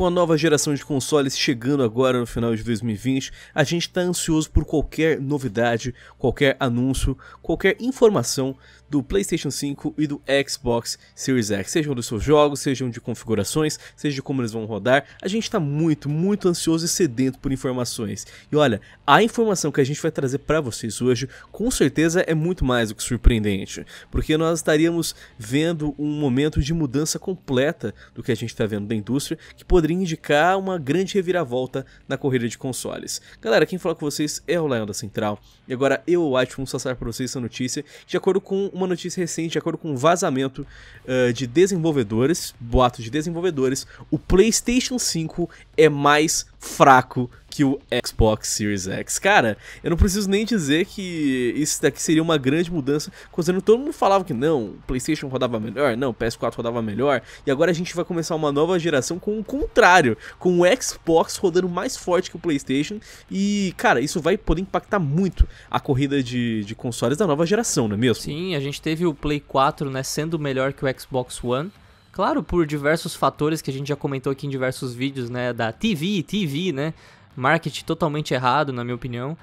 com a nova geração de consoles chegando agora no final de 2020, a gente está ansioso por qualquer novidade, qualquer anúncio, qualquer informação do PlayStation 5 e do Xbox Series X, sejam dos seus jogos, sejam de configurações, seja de como eles vão rodar. A gente está muito, muito ansioso e sedento por informações. E olha, a informação que a gente vai trazer para vocês hoje, com certeza é muito mais do que surpreendente, porque nós estaríamos vendo um momento de mudança completa do que a gente está vendo da indústria, que poderia indicar uma grande reviravolta na corrida de consoles. Galera, quem fala com vocês é o Lion da Central, e agora eu, o White, vamos passar para vocês essa notícia, de acordo com uma notícia recente, de acordo com um vazamento uh, de desenvolvedores, boatos de desenvolvedores, o PlayStation 5 é mais fraco que o Xbox Series X. Cara, eu não preciso nem dizer que isso daqui seria uma grande mudança, considerando todo mundo falava que não, o PlayStation rodava melhor, não, o PS4 rodava melhor, e agora a gente vai começar uma nova geração com o contrário, com o Xbox rodando mais forte que o PlayStation, e cara, isso vai poder impactar muito a corrida de, de consoles da nova geração, não é mesmo? Sim, a gente teve o Play 4, né, sendo melhor que o Xbox One. Claro, por diversos fatores que a gente já comentou aqui em diversos vídeos, né, da TV, TV, né, marketing totalmente errado, na minha opinião.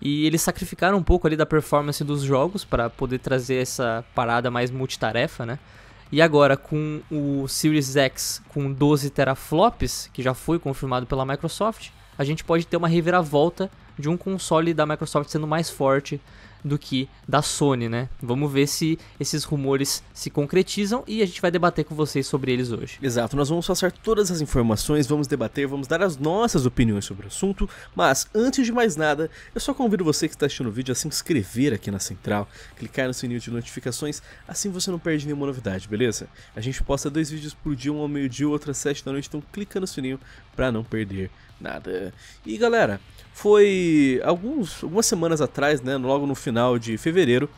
E eles sacrificaram um pouco ali da performance dos jogos para poder trazer essa parada mais multitarefa, né? E agora com o Series X com 12 teraflops, que já foi confirmado pela Microsoft, a gente pode ter uma reviravolta de um console da Microsoft sendo mais forte do que da Sony, né? Vamos ver se esses rumores se concretizam e a gente vai debater com vocês sobre eles hoje. Exato, nós vamos passar todas as informações, vamos debater, vamos dar as nossas opiniões sobre o assunto, mas antes de mais nada, eu só convido você que está assistindo o vídeo a se inscrever aqui na Central, clicar no sininho de notificações, assim você não perde nenhuma novidade, beleza? A gente posta dois vídeos por dia, um ao meio-dia, outro às sete da noite, então clica no sininho para não perder nada. E galera, foi alguns, algumas semanas atrás, né, logo no final de fevereiro,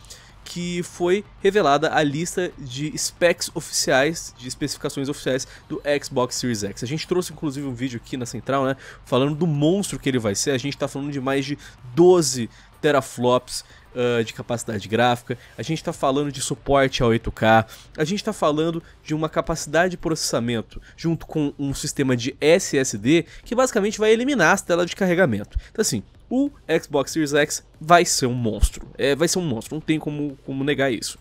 que foi revelada a lista de specs oficiais, de especificações oficiais do Xbox Series X. A gente trouxe inclusive um vídeo aqui na central, né, falando do monstro que ele vai ser. A gente está falando de mais de 12 teraflops uh, de capacidade gráfica, a gente está falando de suporte ao 8K, a gente está falando de uma capacidade de processamento junto com um sistema de SSD que basicamente vai eliminar as telas de carregamento. Então, assim, o Xbox Series X vai ser um monstro. É, vai ser um monstro, não tem como, como negar isso.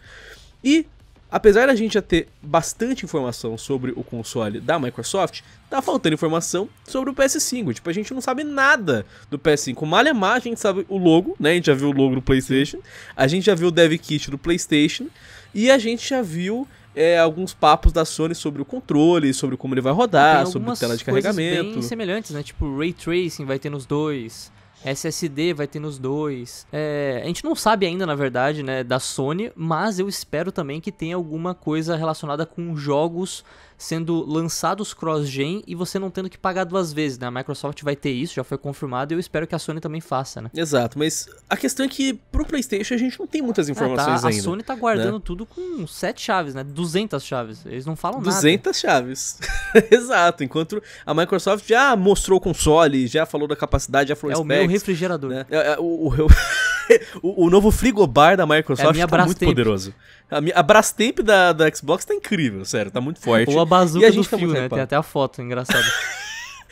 E apesar da gente já ter bastante informação sobre o console da Microsoft, tá faltando informação sobre o PS5. Tipo, a gente não sabe nada do PS5. Malha má, a gente sabe o logo, né? A gente já viu o logo do PlayStation, a gente já viu o dev kit do PlayStation e a gente já viu é, alguns papos da Sony sobre o controle, sobre como ele vai rodar, sobre tela de carregamento. Bem semelhantes, né? Tipo, ray tracing vai ter nos dois. SSD vai ter nos dois. É, a gente não sabe ainda, na verdade, né, da Sony, mas eu espero também que tenha alguma coisa relacionada com jogos sendo lançados cross-gen e você não tendo que pagar duas vezes, né? A Microsoft vai ter isso, já foi confirmado, e eu espero que a Sony também faça, né? Exato, mas a questão é que pro PlayStation a gente não tem muitas ah, tá. informações é, tá, a ainda. A Sony tá guardando né? tudo com sete chaves, né? 200 chaves. Eles não falam 200 nada. 200 chaves. Exato, enquanto a Microsoft já mostrou o console, já falou da capacidade, já falou é, o meu refrigerador. Né? É, é, o, o, o, o, novo frigobar da Microsoft é tá muito poderoso. A, minha, a Brastemp da, da Xbox tá incrível, sério, tá muito forte. Ou a bazuca e a gente do tá né? Tem até a foto, engraçado.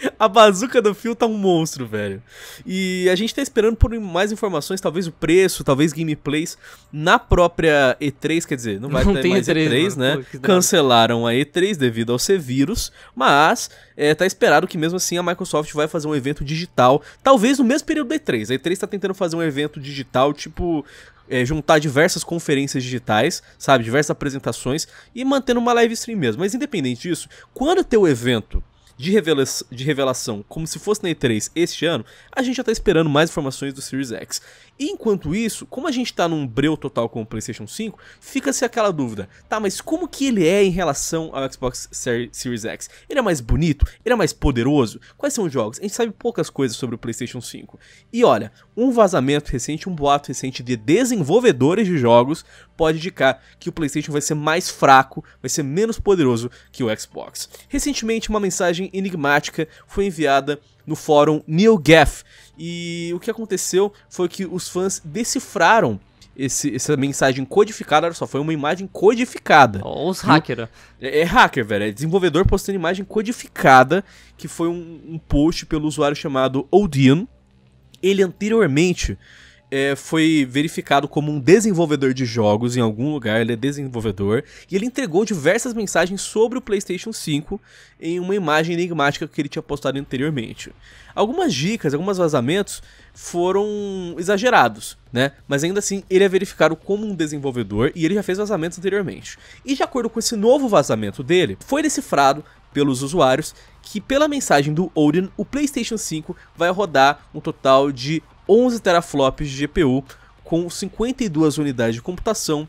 A bazuca do Phil tá um monstro, velho. E a gente tá esperando por mais informações, talvez o preço, talvez gameplays na própria E3, quer dizer, não vai não ter mais E3, E3 mano, né? Pô, Cancelaram a E3 devido ao ser vírus, mas é, tá esperado que mesmo assim a Microsoft vai fazer um evento digital, talvez no mesmo período da E3. A E3 tá tentando fazer um evento digital, tipo, é, juntar diversas conferências digitais, sabe? Diversas apresentações e mantendo uma live stream mesmo. Mas independente disso, quando ter o evento de, revela de revelação, como se fosse na E3 este ano, a gente já está esperando mais informações do Series X enquanto isso, como a gente está num breu total com o PlayStation 5, fica-se aquela dúvida: tá, mas como que ele é em relação ao Xbox Series X? Ele é mais bonito? Ele é mais poderoso? Quais são os jogos? A gente sabe poucas coisas sobre o PlayStation 5. E olha, um vazamento recente, um boato recente de desenvolvedores de jogos pode indicar que o PlayStation vai ser mais fraco, vai ser menos poderoso que o Xbox. Recentemente, uma mensagem enigmática foi enviada no fórum NeoGAF e o que aconteceu foi que os fãs decifraram esse, essa mensagem codificada, só, foi uma imagem codificada. Os hackers. É, é, hacker, velho. É desenvolvedor postando imagem codificada, que foi um, um post pelo usuário chamado Odeon. Ele anteriormente é, foi verificado como um desenvolvedor de jogos em algum lugar, ele é desenvolvedor, e ele entregou diversas mensagens sobre o PlayStation 5 em uma imagem enigmática que ele tinha postado anteriormente. Algumas dicas, alguns vazamentos foram exagerados, né? Mas ainda assim, ele é verificado como um desenvolvedor e ele já fez vazamentos anteriormente. E de acordo com esse novo vazamento dele, foi decifrado pelos usuários que pela mensagem do Odin, o PlayStation 5 vai rodar um total de 11 teraflops de GPU com 52 unidades de computação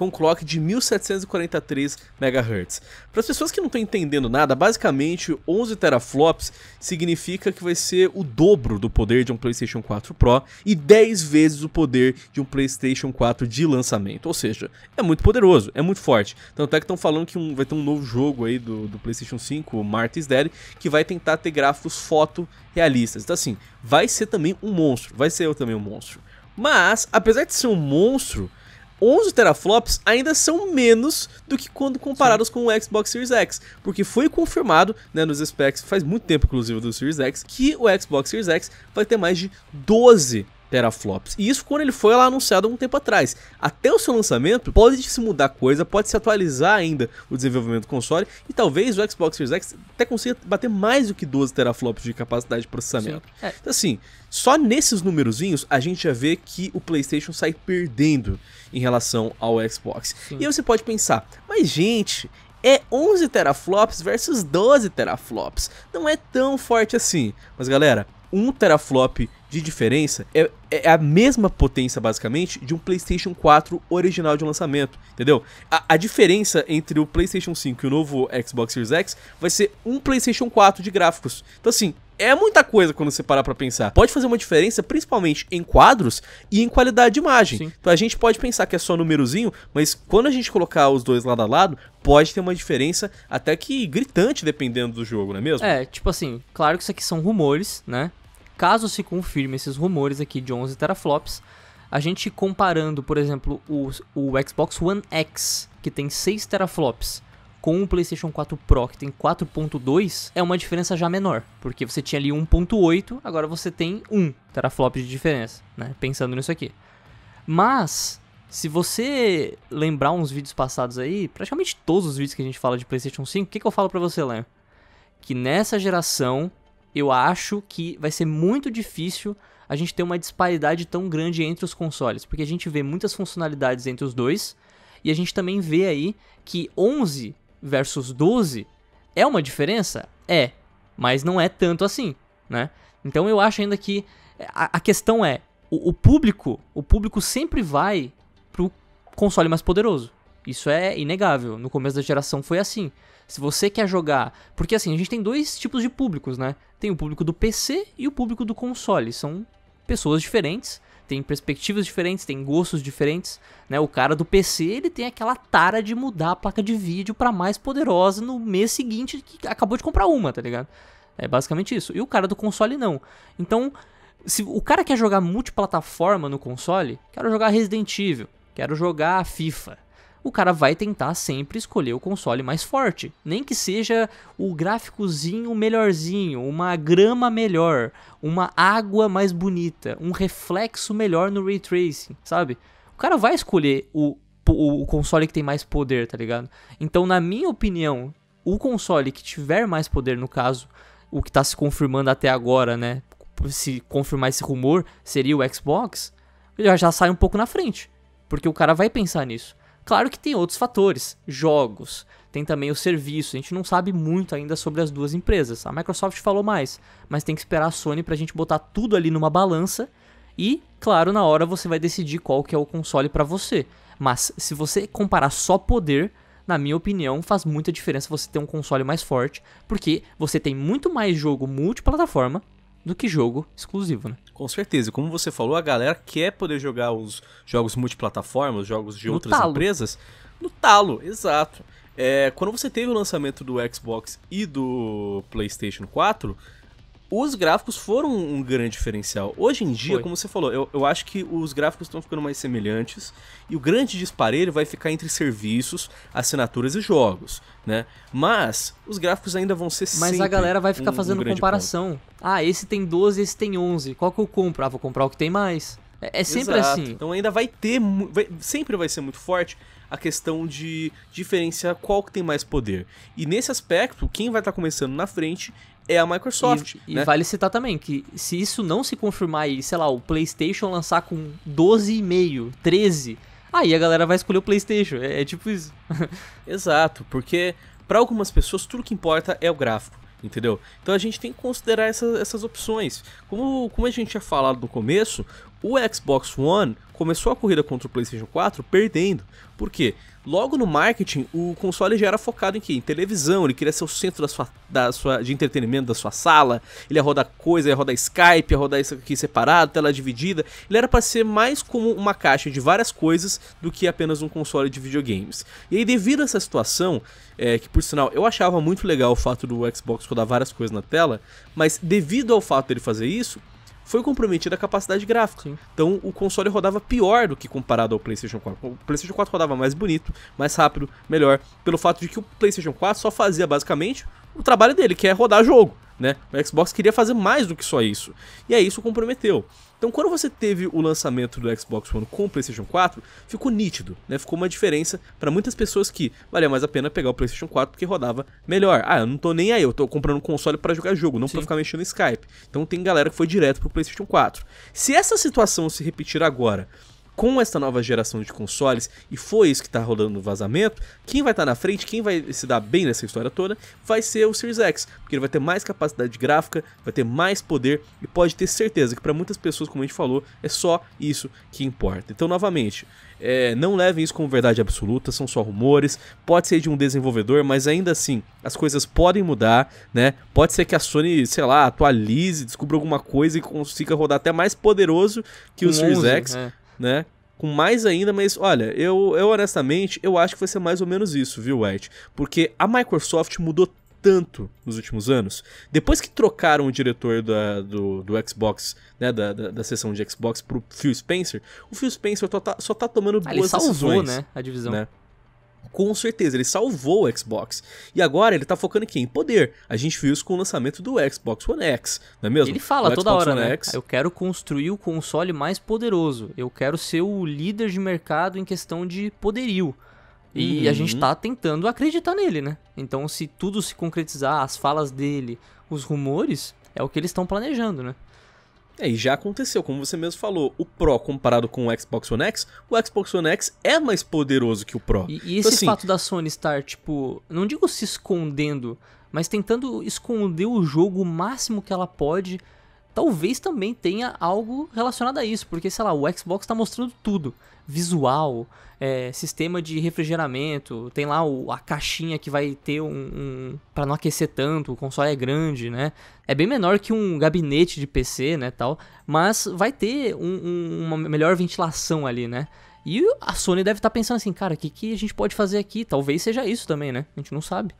com clock de 1743 MHz. Para as pessoas que não estão entendendo nada, basicamente 11 teraflops significa que vai ser o dobro do poder de um PlayStation 4 Pro e 10 vezes o poder de um PlayStation 4 de lançamento. Ou seja, é muito poderoso, é muito forte. Tanto é que estão falando que um, vai ter um novo jogo aí do, do PlayStation 5, o Marty's Dead, que vai tentar ter gráficos foto realistas. Então assim, vai ser também um monstro, vai ser eu também um monstro. Mas, apesar de ser um monstro, 11 teraflops ainda são menos do que quando comparados Sim. com o Xbox Series X, porque foi confirmado, né, nos specs, faz muito tempo inclusive do Series X, que o Xbox Series X vai ter mais de 12 teraflops. E isso quando ele foi lá anunciado há um tempo atrás. Até o seu lançamento, pode se mudar coisa, pode se atualizar ainda o desenvolvimento do console e talvez o Xbox Series X até consiga bater mais do que 12 teraflops de capacidade de processamento. É. Então assim, só nesses numerozinhos a gente já vê que o PlayStation sai perdendo em relação ao Xbox. Sim. E aí você pode pensar, mas gente, é 11 teraflops versus 12 teraflops. Não é tão forte assim. Mas galera, um teraflop de diferença é, é, é, a mesma potência, basicamente, de um PlayStation 4 original de lançamento, entendeu? A, a, diferença entre o PlayStation 5 e o novo Xbox Series X vai ser um PlayStation 4 de gráficos. Então, assim. É muita coisa quando você parar pra pensar. Pode fazer uma diferença principalmente em quadros e em qualidade de imagem. Sim. Então a gente pode pensar que é só númerozinho, mas quando a gente colocar os dois lado a lado, pode ter uma diferença até que gritante dependendo do jogo, não é mesmo? É, tipo assim, claro que isso aqui são rumores, né? caso se confirme esses rumores aqui de 11 teraflops, a gente comparando, por exemplo, o, o Xbox One X, que tem 6 teraflops, com o PlayStation 4 Pro, que tem 4.2, é uma diferença já menor, porque você tinha ali 1.8, agora você tem 1 teraflop de diferença, né? Pensando nisso aqui. Mas, se você lembrar uns vídeos passados aí, praticamente todos os vídeos que a gente fala de PlayStation 5, o que, que eu falo para você, Léo? Que nessa geração eu acho que vai ser muito difícil a gente ter uma disparidade tão grande entre os consoles, porque a gente vê muitas funcionalidades entre os dois, e a gente também vê aí que 11 versus 12 é uma diferença? É, mas não é tanto assim, né? Então eu acho ainda que a, a questão é, o, o, público, o público sempre vai pro console mais poderoso. Isso é inegável. No começo da geração foi assim. Se você quer jogar. Porque assim, a gente tem dois tipos de públicos, né? Tem o público do PC e o público do console. São pessoas diferentes, têm perspectivas diferentes, têm gostos diferentes, né? O cara do PC, ele tem aquela tara de mudar a placa de vídeo para mais poderosa no mês seguinte que acabou de comprar uma, tá ligado? É basicamente isso. E o cara do console não. Então, se o cara quer jogar multiplataforma no console, quero jogar Resident Evil, quero jogar FIFA, o cara vai tentar sempre escolher o console mais forte. Nem que seja o gráficozinho melhorzinho, uma grama melhor, uma água mais bonita, um reflexo melhor no ray tracing, sabe? O cara vai escolher o, o, o console que tem mais poder, tá ligado? Então, na minha opinião, o console que tiver mais poder, no caso, o que tá se confirmando até agora, né? Se confirmar esse rumor, seria o Xbox. Já, já sai um pouco na frente. Porque o cara vai pensar nisso. Claro que tem outros fatores, jogos, tem também o serviço. A gente não sabe muito ainda sobre as duas empresas. A Microsoft falou mais, mas tem que esperar a Sony para a gente botar tudo ali numa balança e, claro, na hora você vai decidir qual que é o console para você. Mas se você comparar só poder, na minha opinião, faz muita diferença você ter um console mais forte, porque você tem muito mais jogo multiplataforma do que jogo exclusivo, né? Com certeza. Como você falou, a galera quer poder jogar os jogos multiplataformas, jogos de no outras talo. empresas, no talo, exato. É, quando você teve o lançamento do Xbox e do PlayStation 4, os gráficos foram um grande diferencial. Hoje em dia, Foi. como você falou, eu, eu acho que os gráficos estão ficando mais semelhantes e o grande disparelho vai ficar entre serviços, assinaturas e jogos, né? Mas os gráficos ainda vão ser Mas a galera vai ficar um, fazendo um comparação. Ponto. Ah, esse tem 12, esse tem 11. Qual que eu compro? Ah, vou comprar o que tem mais. É, é sempre Exato. assim. Então ainda vai ter, vai, sempre vai ser muito forte a questão de diferenciar qual que tem mais poder. E nesse aspecto, quem vai estar tá começando na frente é a Microsoft. E, né? e, vale citar também que se isso não se confirmar e, sei lá, o PlayStation lançar com 12,5, 13, aí a galera vai escolher o PlayStation. É, é tipo isso. Exato, porque para algumas pessoas tudo que importa é o gráfico. Entendeu? Então a gente tem que considerar essa, essas opções. Como, como a gente tinha falado no começo, o Xbox One começou a corrida contra o PlayStation 4 perdendo. Por quê? Logo no marketing, o console já era focado em quê? Em televisão, ele queria ser o centro da sua, da sua, de entretenimento da sua sala, ele ia rodar coisa, ia rodar Skype, ia rodar isso aqui separado, tela dividida. Ele era para ser mais como uma caixa de várias coisas do que apenas um console de videogames. E aí, devido a essa situação, é, que por sinal eu achava muito legal o fato do Xbox rodar várias coisas na tela, mas devido ao fato dele fazer isso, foi comprometida a capacidade gráfica. Sim. Então o console rodava pior do que comparado ao PlayStation 4. O PlayStation 4 rodava mais bonito, mais rápido, melhor, pelo fato de que o PlayStation 4 só fazia basicamente o trabalho dele, que é rodar jogo né? O Xbox queria fazer mais do que só isso. E aí isso comprometeu. Então, quando você teve o lançamento do Xbox One com o PlayStation 4, ficou nítido, né? Ficou uma diferença para muitas pessoas que valia mais a pena pegar o PlayStation 4 porque rodava melhor. Ah, eu não tô nem aí, eu tô comprando um console para jogar jogo, não para ficar mexendo no Skype. Então, tem galera que foi direto pro PlayStation 4. Se essa situação se repetir agora, com essa nova geração de consoles, e foi isso que está rolando no vazamento, quem vai estar tá na frente, quem vai se dar bem nessa história toda, vai ser o Series X, porque ele vai ter mais capacidade gráfica, vai ter mais poder e pode ter certeza que para muitas pessoas, como a gente falou, é só isso que importa. Então, novamente, é, não levem isso como verdade absoluta, são só rumores, pode ser de um desenvolvedor, mas ainda assim, as coisas podem mudar, né? Pode ser que a Sony, sei lá, atualize, descubra alguma coisa e consiga rodar até mais poderoso que o Series X. É né? com mais ainda, mas olha, eu, eu honestamente, eu acho que vai ser mais ou menos isso, viu, White? Porque a Microsoft mudou tanto nos últimos anos. Depois que trocaram o diretor da, do, do Xbox, né, da, da, da sessão de Xbox pro Phil Spencer, o Phil Spencer só tá, só tá tomando ah, ele salvou, decisões. né, a divisão. Né? Com certeza, ele salvou o Xbox. E agora ele tá focando aqui em poder. A gente viu isso com o lançamento do Xbox One X, não é mesmo? Ele fala toda hora, One né? X. Eu quero construir o console mais poderoso. Eu quero ser o líder de mercado em questão de poderio. E uhum. a gente tá tentando acreditar nele, né? Então, se tudo se concretizar, as falas dele, os rumores, é o que eles estão planejando, né? É, e já aconteceu, como você mesmo falou, o Pro comparado com o Xbox One X, o Xbox One X é mais poderoso que o Pro. E, e então, esse então, assim, fato da Sony estar, tipo, não digo se escondendo, mas tentando esconder o jogo o máximo que ela pode talvez também tenha algo relacionado a isso, porque sei lá, o Xbox está mostrando tudo: visual, é, sistema de refrigeramento, tem lá o, a caixinha que vai ter um, um para não aquecer tanto, o console é grande, né? É bem menor que um gabinete de PC, né, tal, mas vai ter um, um, uma melhor ventilação ali, né? E a Sony deve estar tá pensando assim, cara, o que, que a gente pode fazer aqui? Talvez seja isso também, né? A gente não sabe.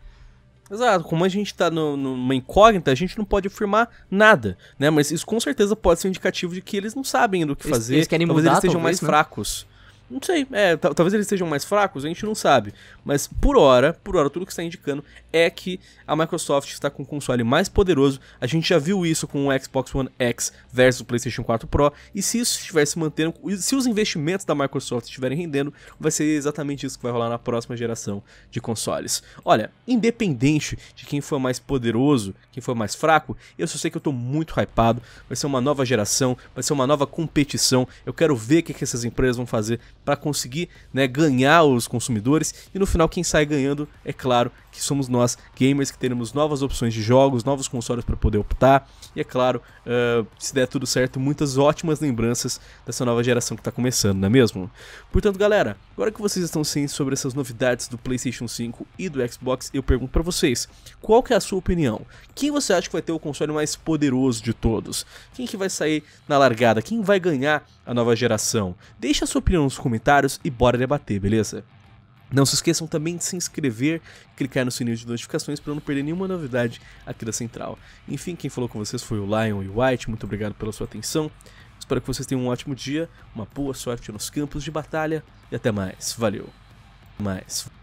Exato, como a gente tá no, numa incógnita, a gente não pode afirmar nada, né? Mas isso com certeza pode ser um indicativo de que eles não sabem do que eles, fazer. Eles querem mudar, talvez eles estejam talvez, mais né? fracos. Não sei, é, talvez eles sejam mais fracos, a gente não sabe. Mas por hora, por hora, tudo que está indicando é que a Microsoft está com um console mais poderoso. A gente já viu isso com o Xbox One X versus o PlayStation 4 Pro. E se isso estiver se mantendo, se os investimentos da Microsoft estiverem rendendo, vai ser exatamente isso que vai rolar na próxima geração de consoles. Olha, independente de quem for mais poderoso, quem for mais fraco, eu só sei que eu estou muito hypado. Vai ser uma nova geração, vai ser uma nova competição. Eu quero ver o que, que essas empresas vão fazer para conseguir né, ganhar os consumidores. E no final, quem sai ganhando, é claro, que somos nós gamers que teremos novas opções de jogos, novos consoles para poder optar. E é claro, uh, se der tudo certo, muitas ótimas lembranças dessa nova geração que está começando, não é mesmo? Portanto, galera, agora que vocês estão cientes sobre essas novidades do PlayStation 5 e do Xbox, eu pergunto para vocês, qual que é a sua opinião? Quem você acha que vai ter o console mais poderoso de todos? Quem que vai sair na largada? Quem vai ganhar a nova geração? Deixa a sua opinião nos comentários e bora debater, beleza? Não se esqueçam também de se inscrever, clicar no sininho de notificações para não perder nenhuma novidade aqui da Central. Enfim, quem falou com vocês foi o Lion e o White, muito obrigado pela sua atenção. Espero que vocês tenham um ótimo dia, uma boa sorte nos campos de batalha e até mais. Valeu. Mais.